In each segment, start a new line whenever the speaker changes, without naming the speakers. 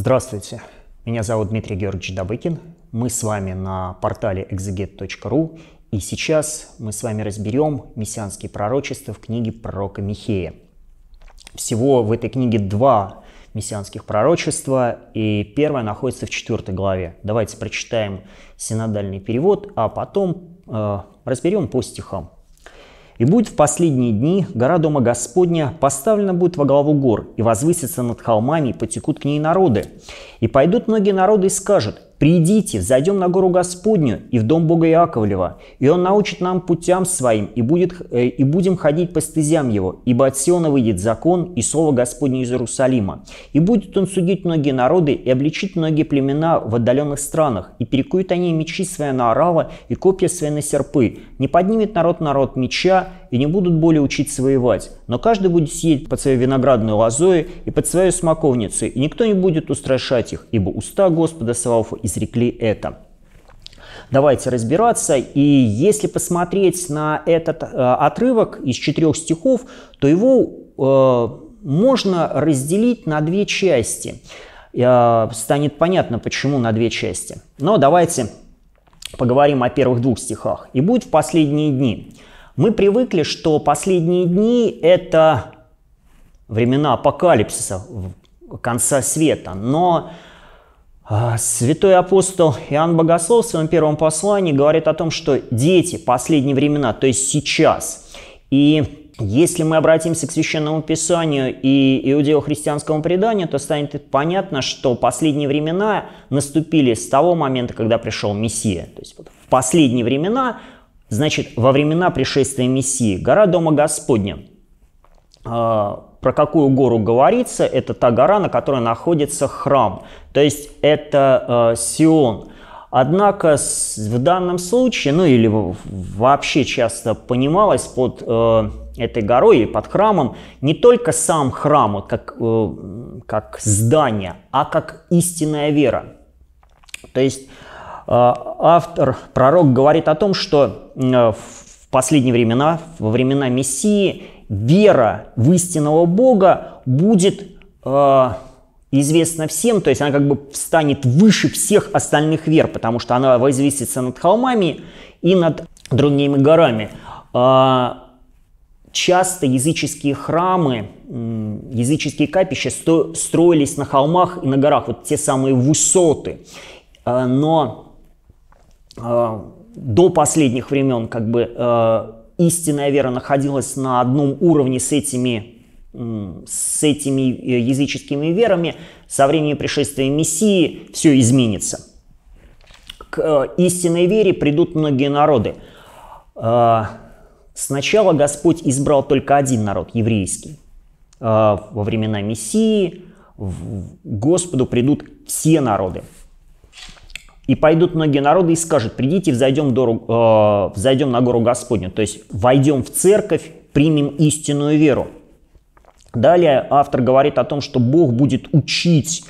Здравствуйте, меня зовут Дмитрий Георгиевич Добыкин. Мы с вами на портале exeget.ru и сейчас мы с вами разберем мессианские пророчества в книге пророка Михея. Всего в этой книге два мессианских пророчества, и первое находится в четвертой главе. Давайте прочитаем синодальный перевод, а потом э, разберем по стихам. И будет в последние дни гора Дома Господня поставлена будет во главу гор, и возвысится над холмами, и потекут к ней народы. И пойдут многие народы и скажут, «Придите, зайдем на гору Господню и в дом Бога Иаковлева, и Он научит нам путям своим, и, будет, э, и будем ходить по стезям Его, ибо от Сиона выйдет закон и слово Господне из Иерусалима. И будет Он судить многие народы и обличить многие племена в отдаленных странах, и перекуют они мечи свои на орала и копья свои на серпы. Не поднимет народ народ меча, и не будут более учить воевать. Но каждый будет сидеть под своей виноградной лозой и под своей смоковницей, и никто не будет устрашать их, ибо уста Господа Саваофа изрекли это» давайте разбираться. И если посмотреть на этот э, отрывок из четырех стихов, то его э, можно разделить на две части. Э, станет понятно, почему на две части. Но давайте поговорим о первых двух стихах. «И будет в последние дни». Мы привыкли, что последние дни – это времена апокалипсиса, конца света. Но а, святой апостол Иоанн Богослов в своем первом послании говорит о том, что дети – последние времена, то есть сейчас. И если мы обратимся к Священному Писанию и иудео-христианскому преданию, то станет понятно, что последние времена наступили с того момента, когда пришел Мессия. То есть в последние времена Значит, во времена пришествия Мессии гора Дома Господня. А, про какую гору говорится? Это та гора, на которой находится храм. То есть это а, Сион. Однако в данном случае, ну или вообще часто понималось под а, этой горой и под храмом не только сам храм вот как, э, как здание, а как истинная вера. То есть а, автор, пророк говорит о том, что э, в последние времена, во времена Мессии, вера в истинного Бога будет а, известна всем, то есть она как бы встанет выше всех остальных вер, потому что она возвысится над холмами и над другими горами. А, часто языческие храмы, языческие капища строились на холмах и на горах, вот те самые высоты. но а, до последних времен как бы э, истинная вера находилась на одном уровне с этими с этими э, языческими верами, со времени пришествия Мессии все изменится. К э, истинной вере придут многие народы. А, сначала Господь избрал только один народ, еврейский. А, во времена Мессии к Господу придут все народы. И пойдут многие народы и скажут, придите, взойдем, до, э, взойдем на гору Господню. То есть войдем в церковь, примем истинную веру. Далее автор говорит о том, что Бог будет учить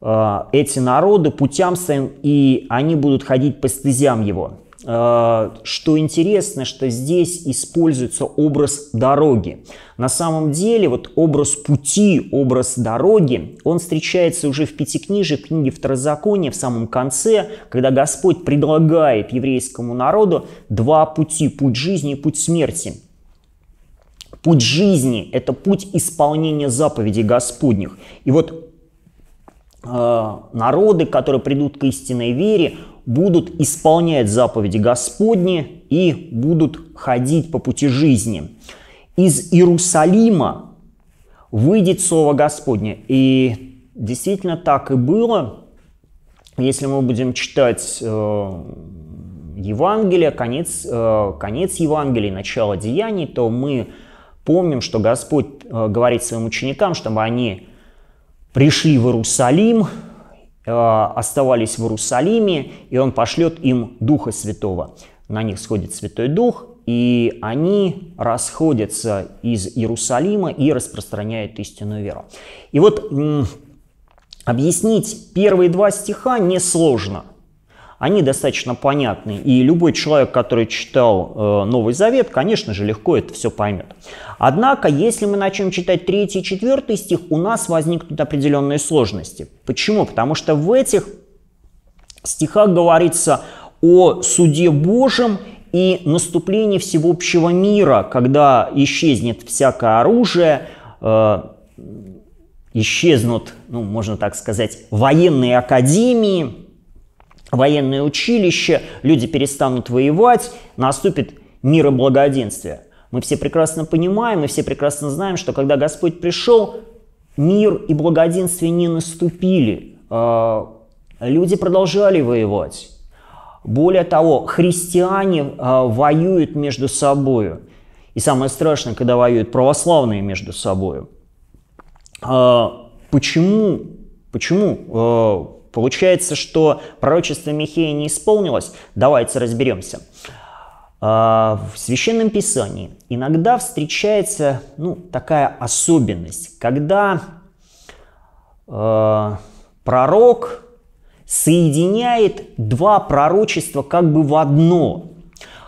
э, эти народы путям своим, и они будут ходить по стезям его. А, что интересно, что здесь используется образ дороги. На самом деле, вот образ пути, образ дороги, он встречается уже в Пятикниже, в книге Второзакония, в самом конце, когда Господь предлагает еврейскому народу два пути, путь жизни и путь смерти. Путь жизни – это путь исполнения заповедей Господних. И вот а, народы, которые придут к истинной вере, будут исполнять заповеди Господни и будут ходить по пути жизни. Из Иерусалима выйдет Слово Господне. И действительно так и было. Если мы будем читать э, Евангелие, конец, э, конец Евангелия, начало деяний, то мы помним, что Господь э, говорит своим ученикам, чтобы они пришли в Иерусалим, Э, оставались в Иерусалиме, и он пошлет им Духа Святого. На них сходит Святой Дух, и они расходятся из Иерусалима и распространяют истинную веру. И вот объяснить первые два стиха несложно они достаточно понятны. И любой человек, который читал э, Новый Завет, конечно же, легко это все поймет. Однако, если мы начнем читать 3 и 4 стих, у нас возникнут определенные сложности. Почему? Потому что в этих стихах говорится о суде Божьем и наступлении всеобщего мира, когда исчезнет всякое оружие, э, исчезнут, ну, можно так сказать, военные академии, военное училище, люди перестанут воевать, наступит мир и благоденствие. Мы все прекрасно понимаем, мы все прекрасно знаем, что когда Господь пришел, мир и благоденствие не наступили. А, люди продолжали воевать. Более того, христиане а, воюют между собой. И самое страшное, когда воюют православные между собой. А, почему? Почему Получается, что пророчество Михея не исполнилось? Давайте разберемся. А, в Священном Писании иногда встречается ну, такая особенность, когда э, пророк соединяет два пророчества как бы в одно.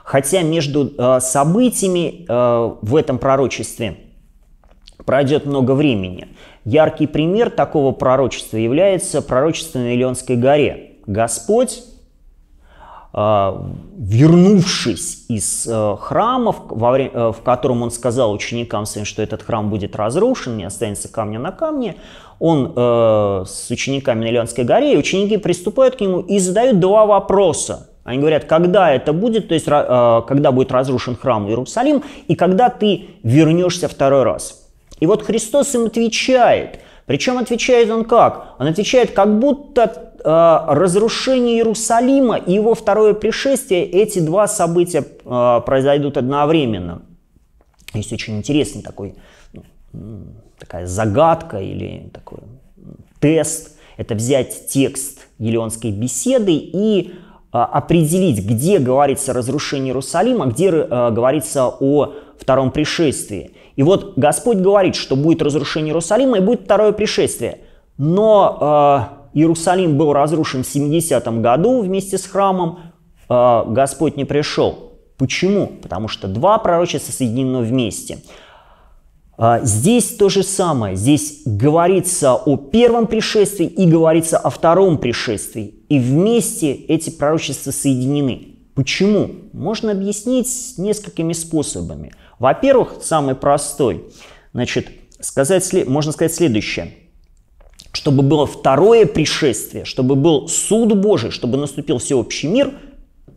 Хотя между э, событиями э, в этом пророчестве – пройдет много времени. Яркий пример такого пророчества является пророчество на Илионской горе. Господь, а, вернувшись из э, храма, э, в котором он сказал ученикам своим, что этот храм будет разрушен, не останется камня на камне, он э, с учениками на Илионской горе, и ученики приступают к нему и задают два вопроса. Они говорят, когда это будет, то есть когда будет разрушен храм Иерусалим, и когда ты вернешься второй раз. И вот Христос им отвечает. Причем отвечает он как? Он отвечает, как будто э, разрушение Иерусалима и его второе пришествие, эти два события э, произойдут одновременно. Есть очень интересный такой, ну, такая загадка или такой тест. Это взять текст Елеонской беседы и э, определить, где говорится разрушение Иерусалима, а где э, говорится о втором пришествии. И вот Господь говорит, что будет разрушение Иерусалима и будет второе пришествие. Но э, Иерусалим был разрушен в 70 году вместе с храмом, э, Господь не пришел. Почему? Потому что два пророчества соединены вместе. Э, здесь то же самое. Здесь говорится о первом пришествии и говорится о втором пришествии. И вместе эти пророчества соединены. Почему? Можно объяснить несколькими способами – во-первых, самый простой. Значит, сказать, можно сказать следующее. Чтобы было второе пришествие, чтобы был суд Божий, чтобы наступил всеобщий мир,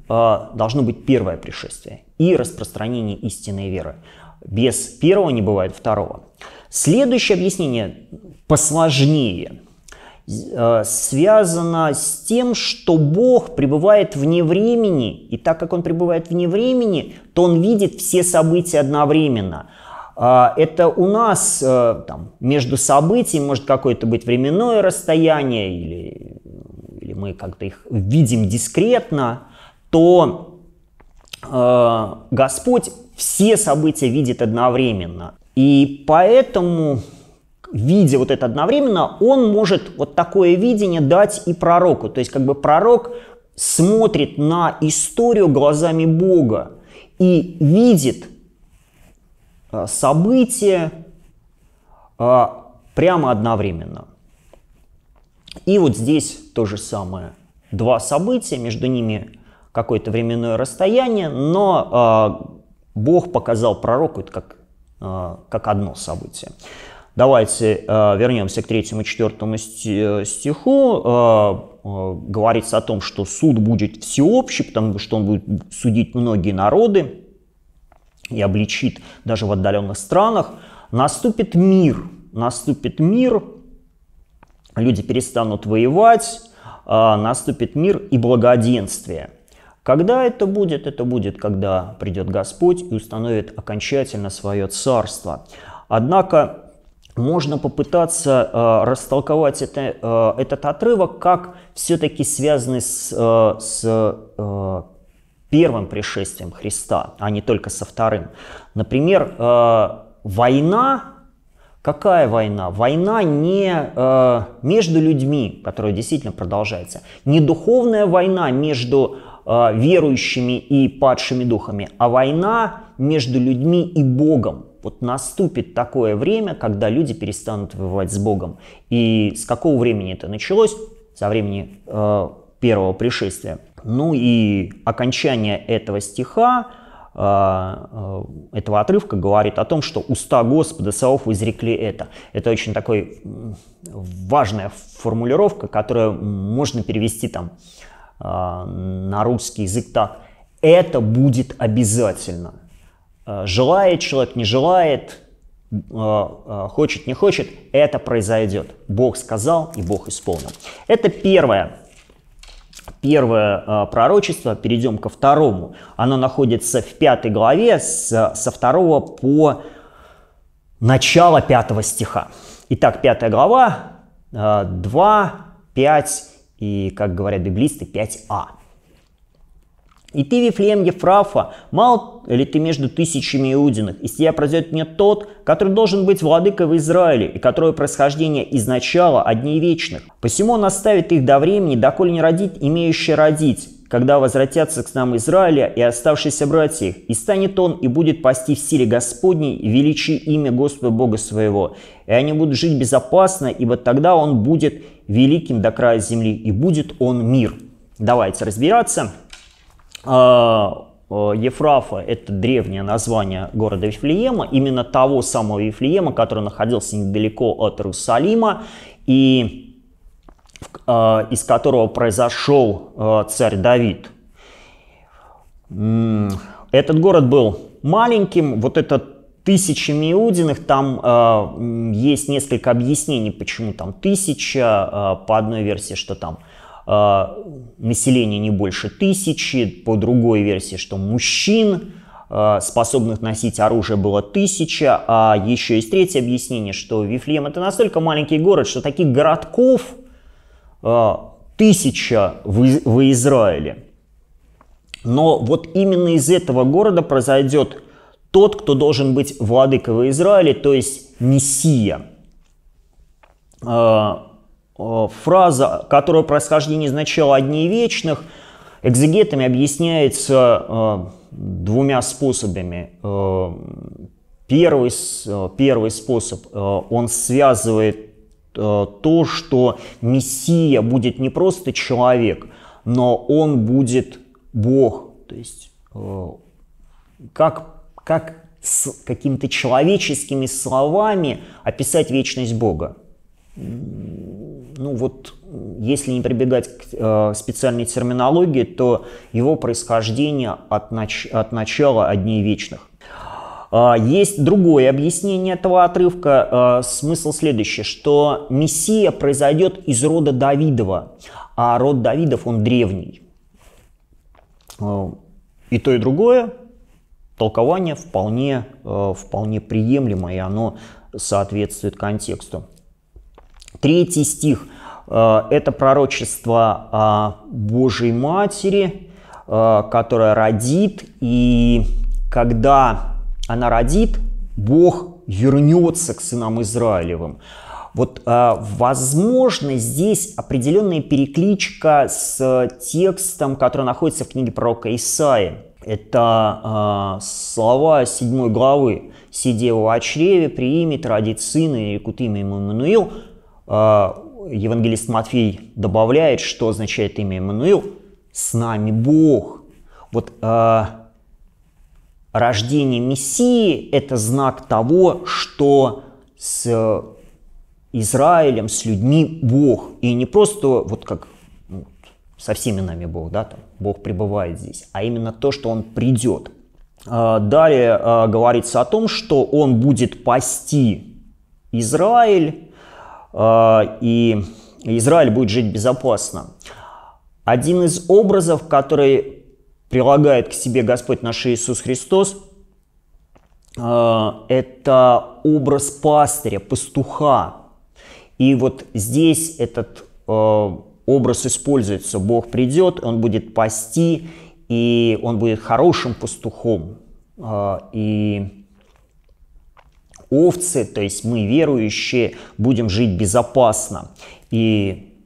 э, должно быть первое пришествие и распространение истинной веры. Без первого не бывает второго. Следующее объяснение посложнее – Э, связано с тем, что Бог пребывает вне времени, и так как Он пребывает вне времени, то Он видит все события одновременно. А, это у нас э, там, между событиями может какое-то быть временное расстояние, или, или мы как-то их видим дискретно, то э, Господь все события видит одновременно. И поэтому видя вот это одновременно, он может вот такое видение дать и пророку. То есть как бы пророк смотрит на историю глазами Бога и видит а, события а, прямо одновременно. И вот здесь то же самое. Два события, между ними какое-то временное расстояние, но а, Бог показал пророку это как, как одно событие. Давайте э, вернемся к третьему и четвертому э, стиху. Э, говорится о том, что суд будет всеобщий, потому что он будет судить многие народы и обличит даже в отдаленных странах. Наступит мир, наступит мир, люди перестанут воевать, наступит мир и благоденствие. Когда это будет? Это будет, когда придет Господь и установит окончательно свое царство. Однако можно попытаться э, растолковать это, э, этот отрывок как все-таки связанный с, э, с э, первым пришествием Христа, а не только со вторым. Например, э, война, какая война? Война не э, между людьми, которая действительно продолжается, не духовная война между э, верующими и падшими духами, а война между людьми и Богом вот наступит такое время, когда люди перестанут воевать с Богом. И с какого времени это началось? Со времени э, первого пришествия. Ну и окончание этого стиха, э, э этого отрывка говорит о том, что уста Господа Саофу изрекли это. Это очень такой важная формулировка, которую можно перевести там э, на русский язык так. Это будет обязательно. Э, желает человек, не желает, э, э, хочет, не хочет, это произойдет. Бог сказал, и Бог исполнил. Это первое первое пророчество, перейдем ко второму. Оно находится в пятой главе с, со второго по начало пятого стиха. Итак, пятая глава, 2, 5 и, как говорят библисты, 5а. И ты, Вифлеем Ефрафа, мал ли ты между тысячами иудиных, из тебя произойдет мне тот, который должен быть владыкой в Израиле, и которое происхождение из одни вечных. Посему он оставит их до времени, доколе не родит имеющий родить, когда возвратятся к нам Израиля и оставшиеся братья их, и станет он и будет пасти в силе Господней величи имя Господа Бога своего, и они будут жить безопасно, ибо тогда он будет великим до края земли, и будет он мир. Давайте разбираться. А, э, Ефрафа – это древнее название города Вифлеема, именно того самого Вифлеема, который находился недалеко от Иерусалима, и э, из которого произошел э, царь Давид. Этот город был маленьким, вот это тысячи Миудиных, там есть несколько объяснений, почему там тысяча, по одной версии, что там а, население не больше тысячи, по другой версии, что мужчин, а, способных носить оружие было тысяча, а еще есть третье объяснение, что Вифлеем это настолько маленький город, что таких городков а, тысяча в, Израиле. Но вот именно из этого города произойдет тот, кто должен быть владыкой в Израиле, то есть Мессия. Э, фраза, которая происхождение означала «одни вечных», экзегетами объясняется э, двумя способами. Э, первый, первый способ, он связывает то, что Мессия будет не просто человек, но он будет Бог. То есть как, как с какими-то человеческими словами описать вечность Бога? ну вот, если не прибегать к э, специальной терминологии, то его происхождение от, нач- от начала одни вечных. А, есть другое объяснение этого отрывка. Э, смысл следующий, что Мессия произойдет из рода Давидова, а род Давидов, он древний. Э, и то, и другое толкование вполне, э, вполне приемлемо, и оно соответствует контексту. Третий стих э, – это пророчество о Божьей Матери, э, которая родит, и когда она родит, Бог вернется к сынам Израилевым. Вот, э, возможно, здесь определенная перекличка с текстом, который находится в книге пророка Исаия. Это слова 7 главы сидя в чреве, приимет, родит сына, и кут имя ему Мануил, а, евангелист Матфей добавляет, что означает имя Эммануил, с нами Бог. Вот э, рождение Мессии – это знак того, что с э, Израилем, с людьми Бог. И не просто вот как ну, со всеми нами Бог, да, там, Бог пребывает здесь, а именно то, что Он придет. А, далее говорится о том, что Он будет пасти Израиль, а, и Израиль будет жить безопасно. Один из образов, который прилагает к себе Господь наш Иисус Христос, а, это образ пастыря, пастуха. И вот здесь этот а, образ используется. Бог придет, он будет пасти, и он будет хорошим пастухом. И овцы, то есть мы, верующие, будем жить безопасно. И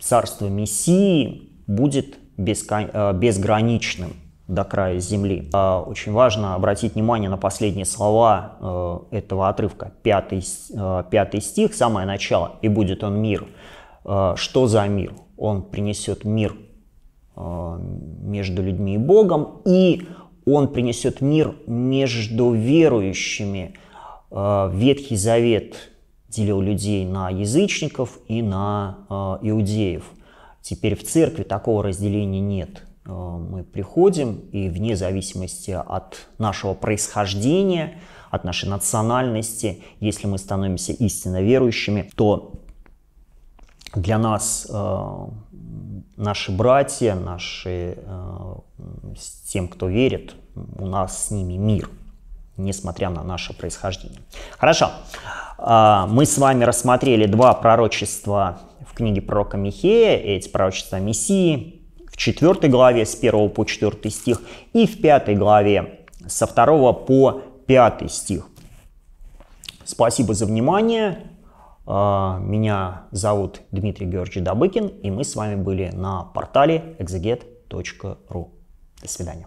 царство Мессии будет бескон... Э, безграничным до края земли. А очень важно обратить внимание на последние слова э, этого отрывка, пятый, э, пятый стих, самое начало, «И будет он мир». Что за мир? Он принесет мир между людьми и Богом, и он принесет мир между верующими – Э, Ветхий Завет делил людей на язычников и на э, иудеев. Теперь в церкви такого разделения нет. Э, мы приходим, и вне зависимости от нашего происхождения, от нашей национальности, если мы становимся истинно верующими, то для нас наши братья, наши с тем, кто верит, у нас с ними мир – несмотря на наше происхождение. Хорошо, а, мы с вами рассмотрели два пророчества в книге пророка Михея, эти пророчества Мессии, в 4 главе с 1 по 4 стих и в 5 главе со 2 по 5 стих. Спасибо за внимание. А, меня зовут Дмитрий Георгий Добыкин, и мы с вами были на портале exeget.ru. До свидания.